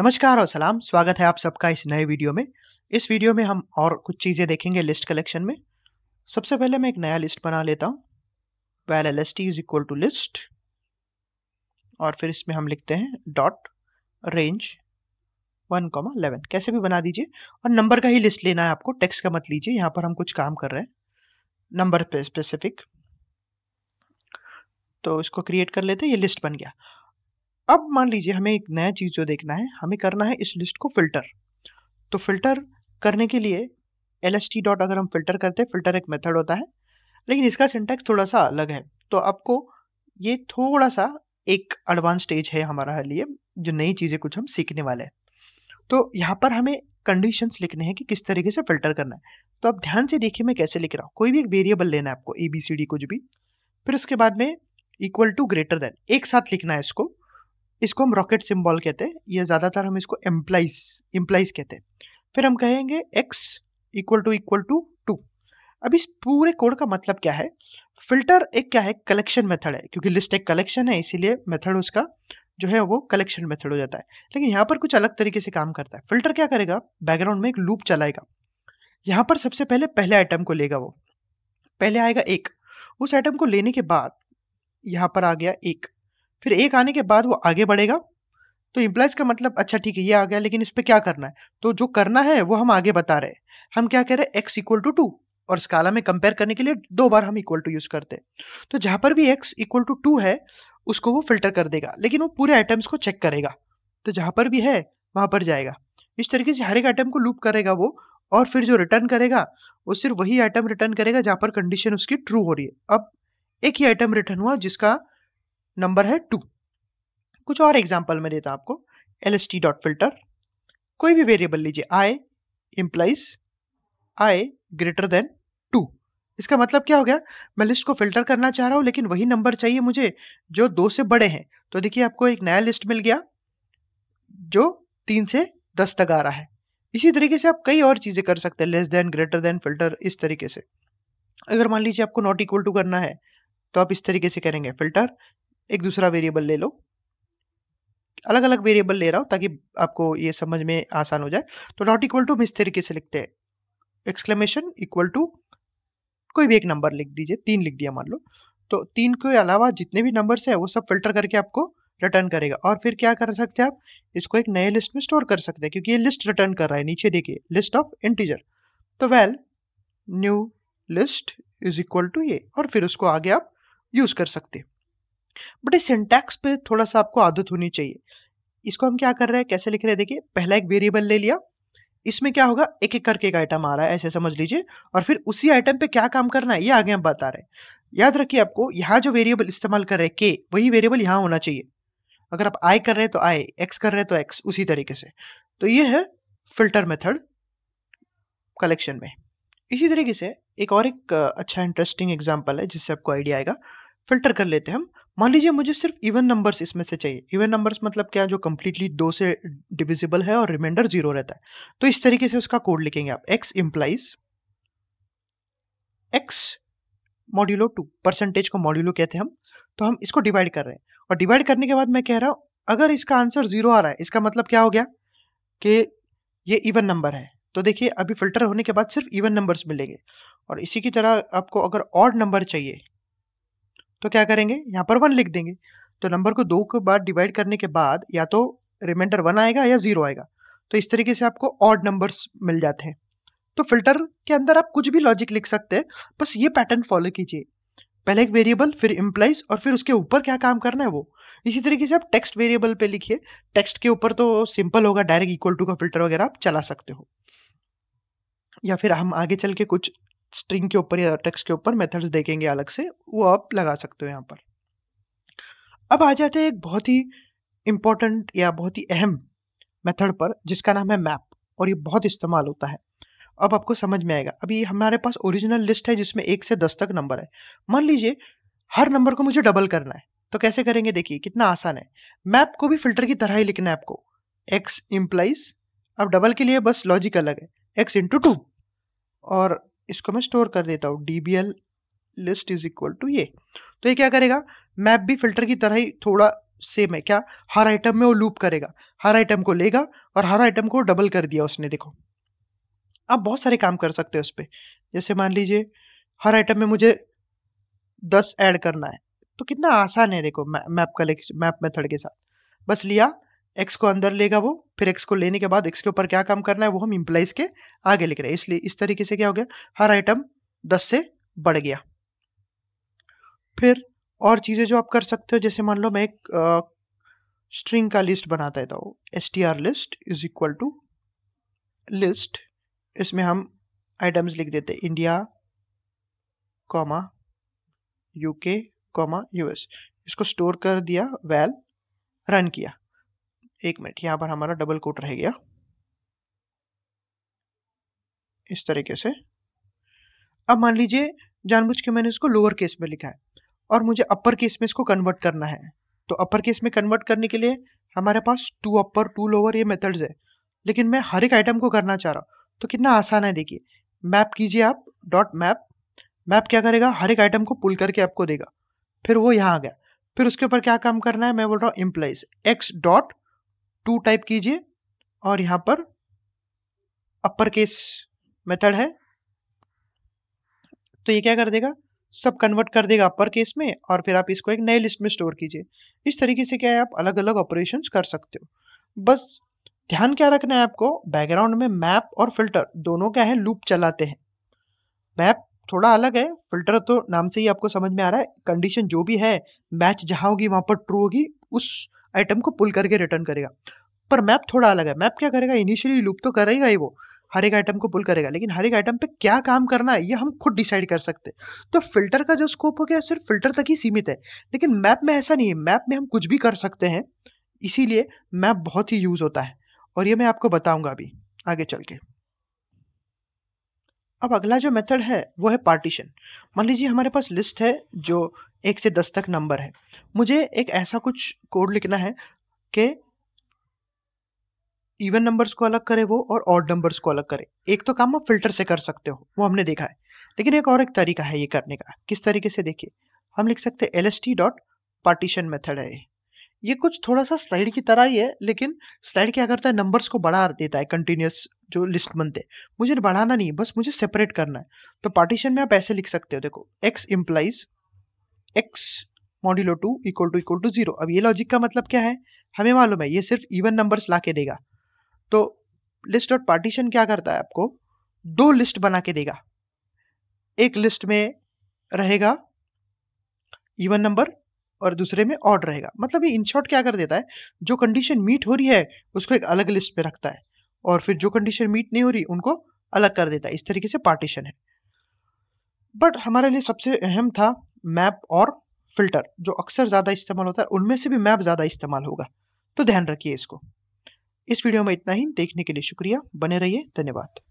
नमस्कार और सलाम स्वागत है आप सबका इस नए वीडियो में इस वीडियो में हम और कुछ चीज़ें देखेंगे लिस्ट कलेक्शन में सबसे पहले मैं एक नया लिस्ट बना लेता हूँ well L S T is equal to list और फिर इसमें हम लिखते हैं dot range one comma eleven कैसे भी बना दीजिए और नंबर का ही लिस्ट लेना है आपको टेक्स का मत लीजिए यहाँ पर हम कुछ काम कर रहे हैं नंबर पे स्पेसिफिक तो इसको क्रिएट कर लेते हैं ये लिस्ट बन गया अब मान लीजिए हमें एक नया चीज़ जो देखना है हमें करना है इस लिस्ट को फ़िल्टर तो फ़िल्टर करने के लिए एल डॉट अगर हम फ़िल्टर करते हैं फ़िल्टर एक मेथड होता है लेकिन इसका सिंटेक्स थोड़ा सा अलग है तो आपको ये थोड़ा सा एक एडवांस स्टेज है हमारा लिए जो नई चीज़ें कुछ हम सीखने वाले हैं तो यहाँ पर हमें कंडीशंस लिखने हैं कि किस तरीके से फ़िल्टर करना है तो आप ध्यान से देखिए मैं कैसे लिख रहा हूँ कोई भी एक वेरिएबल लेना है आपको ए बी सी डी कुछ भी फिर उसके बाद में इक्वल टू ग्रेटर देन एक साथ लिखना है इसको इसको हम रॉकेट सिम्बॉल कहते हैं या ज़्यादातर हम इसको एम्प्लाइज एम्प्लाइज कहते हैं फिर हम कहेंगे X equal to equal to two अब इस पूरे कोड का मतलब क्या है फिल्टर एक क्या है कलेक्शन मेथड है क्योंकि लिस्ट एक कलेक्शन है इसीलिए मेथड उसका जो है वो कलेक्शन मेथड हो जाता है लेकिन यहाँ पर कुछ अलग तरीके से काम करता है फिल्टर क्या करेगा बैकग्राउंड में एक लूप चलाएगा यहाँ पर सबसे पहले पहले आइटम को लेगा वो पहले आएगा एक उस आइटम को लेने के बाद यहाँ पर आ गया एक फिर एक आने के बाद वो आगे बढ़ेगा तो इम्प्लाइज का मतलब अच्छा ठीक है ये आ गया लेकिन इस पर क्या करना है तो जो करना है वो हम आगे बता रहे हैं हम क्या कह रहे हैं एक्स इक्वल टू टू और स्काला में कंपेयर करने के लिए दो बार हम इक्वल टू यूज़ करते हैं तो जहाँ पर भी एक्स इक्वल टू टू है उसको वो फिल्टर कर देगा लेकिन वो पूरे आइटम्स को चेक करेगा तो जहाँ पर भी है वहाँ पर जाएगा इस तरीके से हर एक आइटम को लूप करेगा वो और फिर जो रिटर्न करेगा वो सिर्फ वही आइटम रिटर्न करेगा जहाँ पर कंडीशन उसकी ट्रू हो रही है अब एक ही आइटम रिटर्न हुआ जिसका नंबर है टू कुछ और एग्जाम्पल में देता आपको L S T dot filter कोई भी वेरिएबल लीजिए I implies I greater than two इसका मतलब क्या हो गया मैं लिस्ट को फिल्टर करना चाह रहा हूँ लेकिन वही नंबर चाहिए मुझे जो दो से बड़े हैं तो देखिए आपको एक नया लिस्ट मिल गया जो तीन से दस तक आ रहा है इसी तरीके से आप कई और चीज़ें कर सकते हैं less than greater than filter इस तरीके से अगर मान लीजिए आपको नॉट इक्वल टू करना है तो आप इस तरीके से करेंगे फिल्टर एक दूसरा वेरिएबल ले लो अलग अलग वेरिएबल ले रहा हूँ ताकि आपको ये समझ में आसान हो जाए तो नॉट इक्वल टू हम इस तरीके से लिखते हैं एक्सक्लेमेशन इक्वल टू कोई भी एक नंबर लिख दीजिए तीन लिख दिया मान लो तो तीन के अलावा जितने भी नंबर्स है वो सब फिल्टर करके आपको रिटर्न करेगा और फिर क्या कर सकते हैं आप इसको एक नए लिस्ट में स्टोर कर सकते हैं क्योंकि ये लिस्ट रिटर्न कर रहा है नीचे देखिए लिस्ट ऑफ इंटीजर तो well new list is equal to ये और फिर उसको आगे आप यूज़ कर सकते हैं बट इस सिंटैक्स पे थोड़ा सा आपको आदत होनी चाहिए इसको हम क्या कर रहे हैं कैसे लिख रहे हैं देखिए पहला एक वेरिएबल ले लिया इसमें क्या होगा एक एक करके एक आइटम आ रहा है ऐसे समझ लीजिए और फिर उसी आइटम पे क्या काम करना है ये आगे हम बता रहे हैं याद रखिए आपको यहाँ जो वेरिएबल इस्तेमाल कर रहे हैं के वही वेरिएबल यहाँ होना चाहिए अगर आप आई कर रहे हैं तो आई एक्स कर रहे हैं तो एक्स उसी तरीके से तो ये है फिल्टर मेथड कलेक्शन में इसी तरीके से एक और एक अच्छा इंटरेस्टिंग एग्जाम्पल है जिससे आपको आइडिया आएगा फिल्टर कर लेते हैं हम मान लीजिए मुझे सिर्फ इवन नंबर्स इसमें से चाहिए इवन नंबर्स मतलब क्या है जो कम्प्लीटली दो से डिविजिबल है और रिमाइंडर जीरो रहता है तो इस तरीके से उसका कोड लिखेंगे आप X implies X modulo two percentage को मॉड्यूलो कहते हैं हम तो हम इसको डिवाइड कर रहे हैं और डिवाइड करने के बाद मैं कह रहा हूँ अगर इसका आंसर जीरो आ रहा है इसका मतलब क्या हो गया कि ये इवन नंबर है तो देखिए अभी फिल्टर होने के बाद सिर्फ इवन नंबर्स मिलेंगे और इसी की तरह आपको अगर ऑड नंबर चाहिए तो क्या करेंगे यहाँ पर वन लिख देंगे तो नंबर को दो के बाद डिवाइड करने के बाद या तो रिमाइंडर वन आएगा या ज़ीरो आएगा तो इस तरीके से आपको ऑड नंबर्स मिल जाते हैं तो फिल्टर के अंदर आप कुछ भी लॉजिक लिख सकते हैं बस ये पैटर्न फॉलो कीजिए पहले एक वेरिएबल फिर इम्प्लाइज और फिर उसके ऊपर क्या काम करना है वो इसी तरीके से आप टेक्स्ट वेरिएबल पे लिखिए टेक्स्ट के ऊपर तो सिंपल होगा डायरेक्ट इक्वल टू का फिल्टर वगैरह आप चला सकते हो या फिर हम आगे चल के कुछ स्ट्रिंग के ऊपर या टेक्स्ट के ऊपर मेथड्स देखेंगे अलग से वो आप लगा सकते हो यहाँ पर अब आ जाते हैं एक बहुत ही इम्पॉर्टेंट या बहुत ही अहम मेथड पर जिसका नाम है मैप और ये बहुत इस्तेमाल होता है अब आपको समझ में आएगा अभी हमारे पास ओरिजिनल लिस्ट है जिसमें एक से दस तक नंबर है मान लीजिए हर नंबर को मुझे डबल करना है तो कैसे करेंगे देखिए कितना आसान है मैप को भी फिल्टर की तरह ही लिखना है आपको एक्स इम्प्लाइज अब डबल के लिए बस लॉजिक अलग है एक्स इंटू टू और इसको मैं स्टोर कर देता हूँ D B L list is equal to ये तो ये क्या करेगा मैप भी फिल्टर की तरह ही थोड़ा सेम है क्या हर आइटम में वो लूप करेगा हर आइटम को लेगा और हर आइटम को डबल कर दिया उसने देखो आप बहुत सारे काम कर सकते हो उस पर जैसे मान लीजिए हर आइटम में मुझे दस ऐड करना है तो कितना आसान है देखो मैप कलेक्शन मैप मेथड के साथ बस लिया एक्स को अंदर लेगा वो फिर एक्स को लेने के बाद एक्स के ऊपर क्या काम करना है वो हम इम्प्लाइज के आगे लिख रहे हैं इसलिए इस तरीके से क्या हो गया हर आइटम दस से बढ़ गया फिर और चीज़ें जो आप कर सकते हो जैसे मान लो मैं एक स्ट्रिंग का लिस्ट बनाता है हूँ S T R list is equal to list इसमें हम आइटम्स लिख देते India comma UK comma US इसको स्टोर कर दिया वेल रन किया एक मिनट यहाँ पर हमारा डबल कोट रह गया इस तरीके से अब मान लीजिए जानबूझ के मैंने इसको लोअर केस में लिखा है और मुझे अपर केस में इसको कन्वर्ट करना है तो अपर केस में कन्वर्ट करने के लिए हमारे पास टू अपर टू लोअर ये मेथड्स है लेकिन मैं हर एक आइटम को करना चाह रहा हूँ तो कितना आसान है देखिए मैप कीजिए आप डॉट मैप मैप क्या करेगा हर एक आइटम को पुल करके आपको देगा फिर वो यहाँ आ गया फिर उसके ऊपर क्या काम करना है मैं बोल रहा हूँ implies X dot to type कीजिए और यहाँ पर अपर केस मेथड है तो ये क्या कर देगा सब कन्वर्ट कर देगा अपर केस में और फिर आप इसको एक नए लिस्ट में स्टोर कीजिए इस तरीके से क्या है आप अलग अलग ऑपरेशंस कर सकते हो बस ध्यान क्या रखना है आपको बैकग्राउंड में मैप और फिल्टर दोनों क्या है लूप चलाते हैं मैप थोड़ा अलग है फिल्टर तो नाम से ही आपको समझ में आ रहा है कंडीशन जो भी है मैच जहाँ होगी वहाँ पर ट्रू होगी उस आइटम को पुल करके रिटर्न करेगा पर मैप थोड़ा अलग है मैप क्या करेगा इनिशियली लूप तो करेगा ही वो हर एक आइटम को पुल करेगा लेकिन हर एक आइटम पे क्या काम करना है ये हम खुद डिसाइड कर सकते हैं तो फिल्टर का जो स्कोप हो गया सिर्फ फिल्टर तक ही सीमित है लेकिन मैप में ऐसा नहीं है मैप में हम कुछ भी कर सकते हैं इसीलिए मैप बहुत ही यूज़ होता है और ये मैं आपको बताऊंगा अभी आगे चल के अब अगला जो मेथड है वो है पार्टीशन मान लीजिए हमारे पास लिस्ट है जो एक से दस तक नंबर है मुझे एक ऐसा कुछ कोड लिखना है कि इवन नंबर्स को अलग करे वो और ऑड नंबर्स को अलग करे एक तो काम आप फिल्टर से कर सकते हो वो हमने देखा है लेकिन एक और एक तरीका है ये करने का किस तरीके से देखिए हम लिख सकते हैं L S T dot partition method है ये कुछ थोड़ा सा स्लाइड की तरह ही है लेकिन स्लाइड क्या करता है नंबर्स को बढ़ा देता है कंटिन्यूस जो लिस्ट बनते मुझे बढ़ाना नहीं बस मुझे सेपरेट करना है तो पार्टीशन में आप ऐसे लिख सकते हो देखो X implies X modulo two equal to equal to zero अब ये लॉजिक का मतलब क्या है हमें मालूम है ये सिर्फ इवन नंबर्स ला के देगा तो लिस्ट और पार्टीशन क्या करता है आपको दो लिस्ट बना के देगा एक लिस्ट में रहेगा इवन नंबर और दूसरे में ऑड रहेगा मतलब ये इन शॉर्ट क्या कर देता है जो कंडीशन मीट हो रही है उसको एक अलग लिस्ट में रखता है और फिर जो कंडीशन मीट नहीं हो रही उनको अलग कर देता है इस तरीके से पार्टीशन है बट हमारे लिए सबसे अहम था मैप और फिल्टर जो अक्सर ज़्यादा इस्तेमाल होता है उनमें से भी मैप ज़्यादा इस्तेमाल होगा तो ध्यान रखिए इसको इस वीडियो में इतना ही देखने के लिए शुक्रिया बने रहिए धन्यवाद